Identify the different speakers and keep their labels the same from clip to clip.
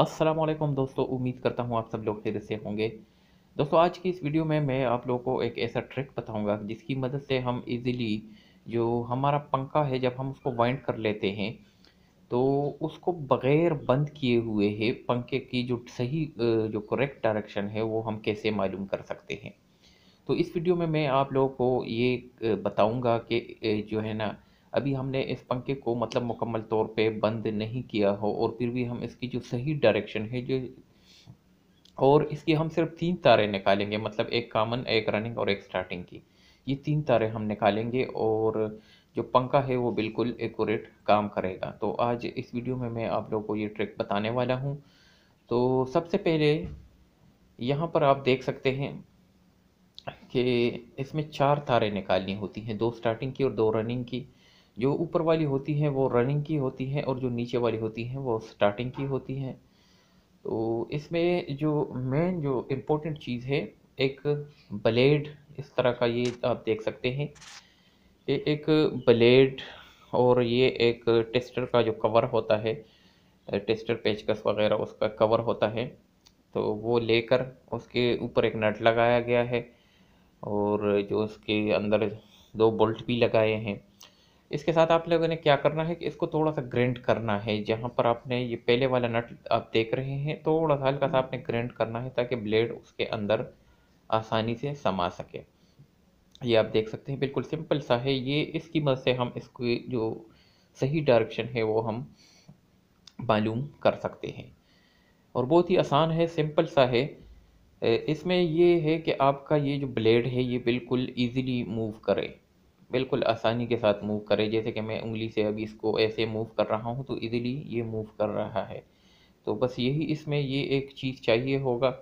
Speaker 1: असलम दोस्तों उम्मीद करता हूँ आप सब लोग खेरे से होंगे दोस्तों आज की इस वीडियो में मैं आप लोगों को एक ऐसा ट्रिक बताऊंगा जिसकी मदद से हम इजीली जो हमारा पंखा है जब हम उसको वाइंड कर लेते हैं तो उसको बग़ैर बंद किए हुए है पंखे की जो सही जो करेक्ट डायरेक्शन है वो हम कैसे मालूम कर सकते हैं तो इस वीडियो में मैं आप लोगों को ये बताऊँगा कि जो है ना अभी हमने इस पंखे को मतलब मुकम्मल तौर पे बंद नहीं किया हो और फिर भी हम इसकी जो सही डायरेक्शन है जो और इसकी हम सिर्फ तीन तारे निकालेंगे मतलब एक कामन एक रनिंग और एक स्टार्टिंग की ये तीन तारे हम निकालेंगे और जो पंखा है वो बिल्कुल एकूरेट काम करेगा तो आज इस वीडियो में मैं आप लोगों को ये ट्रिक बताने वाला हूँ तो सबसे पहले यहाँ पर आप देख सकते हैं कि इसमें चार तारे निकालनी होती हैं दो स्टार्टिंग की और दो रनिंग की जो ऊपर वाली होती है वो रनिंग की होती है और जो नीचे वाली होती है वो स्टार्टिंग की होती है तो इसमें जो मेन जो इम्पोर्टेंट चीज़ है एक ब्लेड इस तरह का ये आप देख सकते हैं ये एक ब्लेड और ये एक टेस्टर का जो कवर होता है टेस्टर पेचकस वगैरह उसका कवर होता है तो वो लेकर उसके ऊपर एक नट लगाया गया है और जो उसके अंदर दो बोल्ट भी लगाए हैं इसके साथ आप लोगों ने क्या करना है कि इसको थोड़ा सा ग्रेंड करना है जहाँ पर आपने ये पहले वाला नट आप देख रहे हैं थोड़ा सा हल्का सा आपने ग्रेंड करना है ताकि ब्लेड उसके अंदर आसानी से समा सके ये आप देख सकते हैं बिल्कुल सिंपल सा है ये इसकी मदद से हम इसकी जो सही डायरेक्शन है वो हम मालूम कर सकते हैं और बहुत ही आसान है सिंपल सा है इसमें ये है कि आपका ये जो ब्लेड है ये बिल्कुल इजीली मूव करे बिल्कुल आसानी के साथ मूव करें जैसे कि मैं उंगली से अभी इसको ऐसे मूव कर रहा हूँ तो इजीली ये मूव कर रहा है तो बस यही इसमें ये एक चीज़ चाहिए होगा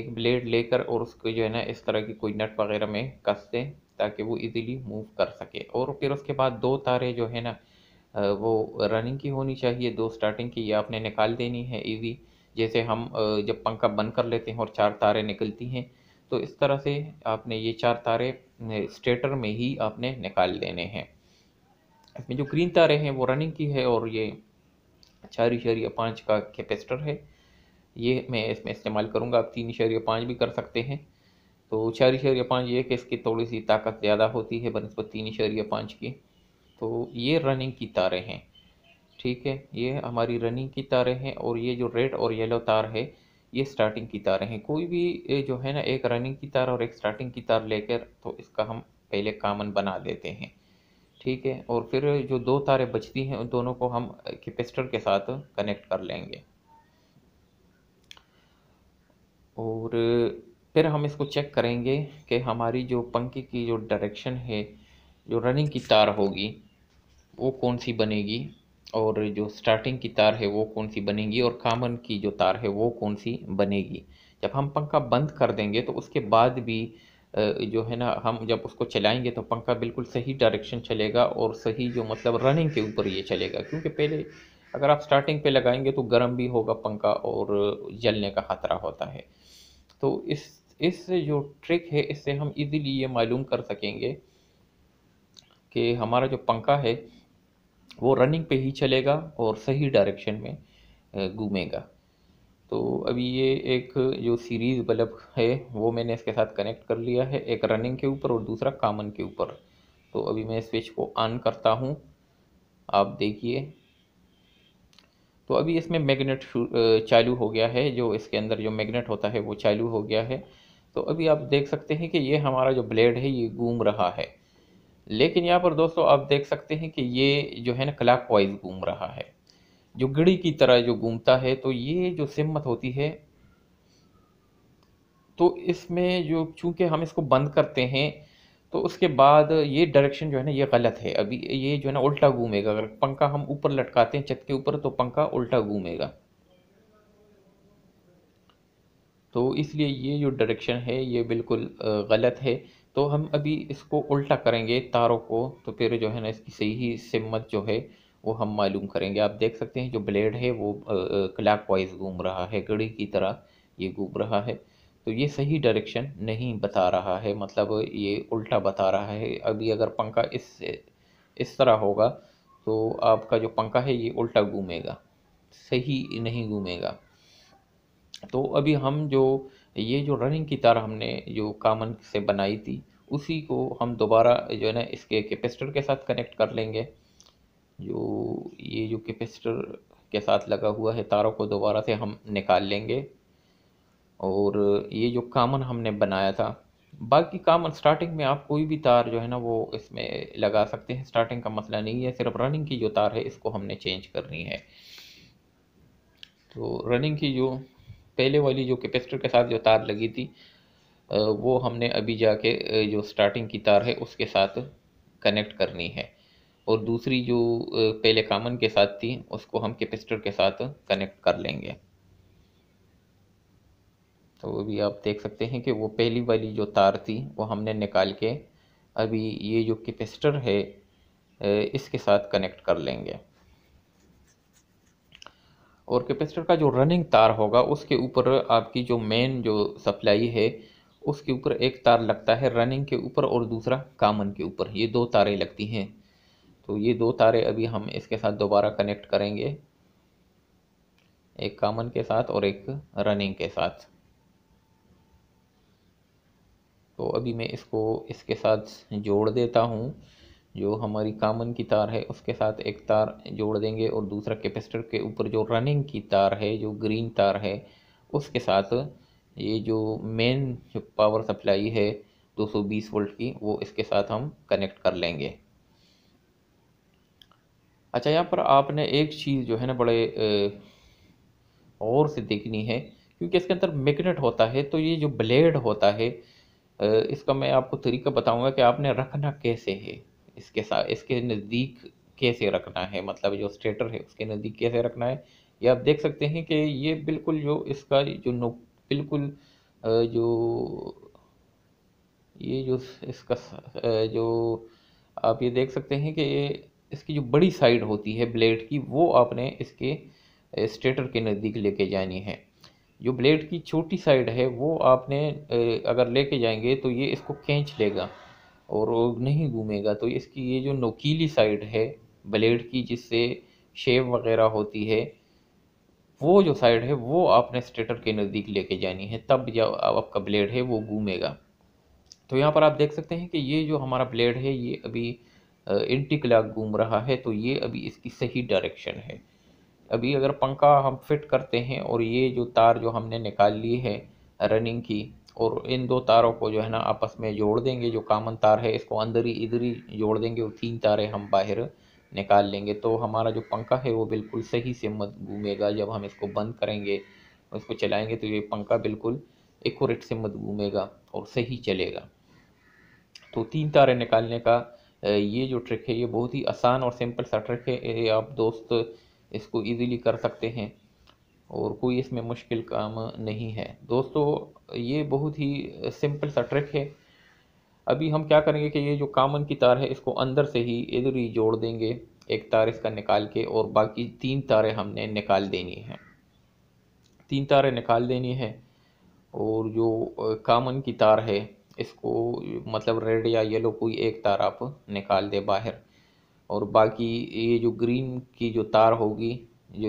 Speaker 1: एक ब्लेड लेकर और उसको जो है ना इस तरह की कोई नट वगैरह में कस दें ताकि वो इजीली मूव कर सके और फिर उसके बाद दो तारे जो है ना वो रनिंग की होनी चाहिए दो स्टार्टिंग की ये आपने निकाल देनी है ईजी जैसे हम जब पंखा बंद कर लेते हैं और चार तारे निकलती हैं तो इस तरह से आपने ये चार तारे स्टेटर में ही आपने निकाल लेने हैं इसमें जो ग्रीन तारे हैं वो रनिंग की है और ये चार इशारिया पाँच का कैपेसिटर है ये मैं इसमें इस्तेमाल करूँगा आप तीन इशारिया पाँच भी कर सकते हैं तो चार इशारिया पाँच ये कि इसकी थोड़ी सी ताकत ज़्यादा होती है बनस्पत तीन इशारिया पाँच की तो ये रनिंग की तारे हैं ठीक है ये हमारी रनिंग की तारे हैं और ये जो रेड और येलो तार है ये स्टार्टिंग की तारें हैं कोई भी जो है ना एक रनिंग की तार और एक स्टार्टिंग की तार लेकर तो इसका हम पहले कामन बना देते हैं ठीक है और फिर जो दो तारे बचती हैं उन दोनों को हम कैपेसिटर के साथ कनेक्ट कर लेंगे और फिर हम इसको चेक करेंगे कि हमारी जो पंखे की जो डायरेक्शन है जो रनिंग की तार होगी वो कौन सी बनेगी और जो स्टार्टिंग की तार है वो कौन सी बनेगी और कामन की जो तार है वो कौन सी बनेगी जब हम पंखा बंद कर देंगे तो उसके बाद भी जो है ना हम जब उसको चलाएंगे तो पंखा बिल्कुल सही डायरेक्शन चलेगा और सही जो मतलब रनिंग के ऊपर ये चलेगा क्योंकि पहले अगर आप स्टार्टिंग पे लगाएंगे तो गर्म भी होगा पंखा और जलने का ख़तरा होता है तो इस इस जो ट्रिक है इससे हम इजीली ये मालूम कर सकेंगे कि हमारा जो पंखा है वो रनिंग पे ही चलेगा और सही डायरेक्शन में घूमेगा तो अभी ये एक जो सीरीज़ बल्ब है वो मैंने इसके साथ कनेक्ट कर लिया है एक रनिंग के ऊपर और दूसरा कामन के ऊपर तो अभी मैं स्विच को ऑन करता हूँ आप देखिए तो अभी इसमें मैग्नेट चालू हो गया है जो इसके अंदर जो मैग्नेट होता है वो चालू हो गया है तो अभी आप देख सकते हैं कि ये हमारा जो ब्लेड है ये घूम रहा है लेकिन यहाँ पर दोस्तों आप देख सकते हैं कि ये जो है ना क्लाक वाइज घूम रहा है जो गिड़ी की तरह जो घूमता है तो ये जो सिमत होती है तो इसमें जो चूंकि हम इसको बंद करते हैं तो उसके बाद ये डायरेक्शन जो है ना ये गलत है अभी ये जो है ना उल्टा घूमेगा अगर पंखा हम ऊपर लटकाते हैं छत के ऊपर तो पंखा उल्टा घूमेगा तो इसलिए ये जो डायरेक्शन है ये बिल्कुल गलत है तो हम अभी इसको उल्टा करेंगे तारों को तो फिर जो है ना इसकी सही सिमत जो है वो हम मालूम करेंगे आप देख सकते हैं जो ब्लेड है वो क्लैक वाइज घूम रहा है घड़ी की तरह ये घूम रहा है तो ये सही डायरेक्शन नहीं बता रहा है मतलब ये उल्टा बता रहा है अभी अगर पंखा इस इस तरह होगा तो आपका जो पंखा है ये उल्टा घूमेगा सही नहीं घूमेगा तो अभी हम जो ये जो रनिंग की तार हमने जो कामन से बनाई थी उसी को हम दोबारा जो है ना इसके कैपेसिटर के साथ कनेक्ट कर लेंगे जो ये जो कैपेसिटर के साथ लगा हुआ है तारों को दोबारा से हम निकाल लेंगे और ये जो कामन हमने बनाया था बाकी कामन स्टार्टिंग में आप कोई भी तार जो है ना वो इसमें लगा सकते हैं स्टार्टिंग का मसला नहीं है सिर्फ रनिंग की जो तार है इसको हमने चेंज करनी है तो रनिंग की जो पहले वाली जो कैपेसिटर के साथ जो तार लगी थी वो हमने अभी जाके जो स्टार्टिंग की तार है उसके साथ कनेक्ट करनी है और दूसरी जो पहले कामन के साथ थी उसको हम कैपेसिटर के साथ कनेक्ट कर लेंगे तो अभी आप देख सकते हैं कि वो पहली वाली जो तार थी वो हमने निकाल के अभी ये जो कैपेसिटर है इसके साथ कनेक्ट कर लेंगे और कैपेसिटर का जो रनिंग तार होगा उसके ऊपर आपकी जो मेन जो सप्लाई है उसके ऊपर एक तार लगता है रनिंग के ऊपर और दूसरा कामन के ऊपर ये दो तारें लगती हैं तो ये दो तारे अभी हम इसके साथ दोबारा कनेक्ट करेंगे एक कामन के साथ और एक रनिंग के साथ तो अभी मैं इसको इसके साथ जोड़ देता हूँ जो हमारी कामन की तार है उसके साथ एक तार जोड़ देंगे और दूसरा कैपेसिटर के ऊपर जो रनिंग की तार है जो ग्रीन तार है उसके साथ ये जो मेन जो पावर सप्लाई है 220 वोल्ट की वो इसके साथ हम कनेक्ट कर लेंगे अच्छा यहाँ पर आपने एक चीज़ जो है ना बड़े और से देखनी है क्योंकि इसके अंदर मैग्नेट होता है तो ये जो ब्लेड होता है इसका मैं आपको तरीका बताऊंगा कि आपने रखना कैसे है इसके साथ इसके नज़दीक कैसे रखना है मतलब जो स्टेटर है उसके नज़दीक कैसे रखना है ये आप देख सकते हैं कि ये बिल्कुल जो इसका जो नो बिल्कुल जो ये जो इसका जो आप ये देख सकते हैं कि ये इसकी जो बड़ी साइड होती है ब्लेड की वो आपने इसके स्टेटर के नज़दीक लेके जानी है जो ब्लेड की छोटी साइड है वो आपने अगर लेके जाएंगे तो ये इसको खींच लेगा और नहीं घूमेगा तो इसकी ये जो नोकीली साइड है ब्लेड की जिससे शेव वगैरह होती है वो जो साइड है वो आपने स्टेटर के नज़दीक लेके जानी है तब जब आपका ब्लेड है वो घूमेगा तो यहाँ पर आप देख सकते हैं कि ये जो हमारा ब्लेड है ये अभी एंटी क्लाक घूम रहा है तो ये अभी इसकी सही डायरेक्शन है अभी अगर पंखा हम फिट करते हैं और ये जो तार जो हमने निकाल ली है रनिंग की और इन दो तारों को जो है ना आपस में जोड़ देंगे जो कामन तार है इसको अंदर ही इधर ही जोड़ देंगे और तीन तारे हम बाहर निकाल लेंगे तो हमारा जो पंखा है वो बिल्कुल सही से मत घूमेगा जब हम इसको बंद करेंगे इसको चलाएंगे तो ये पंखा बिल्कुल एकट से मत घूमेगा और सही चलेगा तो तीन तारे निकालने का ये जो ट्रिक है ये बहुत ही आसान और सिंपल सा ट्रिक है ये आप दोस्त इसको इजीली कर सकते हैं और कोई इसमें मुश्किल काम नहीं है दोस्तों ये बहुत ही सिंपल सा ट्रिक है अभी हम क्या करेंगे कि ये जो कामन की तार है इसको अंदर से ही इधर ही जोड़ देंगे एक तार इसका निकाल के और बाकी तीन तारें हमने निकाल देनी है तीन तारें निकाल देनी है और जो कामन की तार है इसको मतलब रेड या येलो कोई एक तार आप निकाल दे बाहर और बाकी ये जो ग्रीन की जो तार होगी जो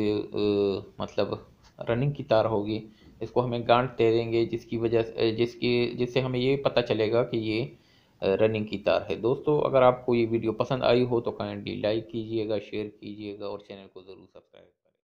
Speaker 1: मतलब रनिंग की तार होगी इसको हमें गांठ दे देंगे जिसकी वजह जिसकी जिससे हमें ये पता चलेगा कि ये रनिंग की तार है दोस्तों अगर आपको ये वीडियो पसंद आई हो तो काइंडली लाइक कीजिएगा शेयर कीजिएगा और चैनल को ज़रूर सब्सक्राइब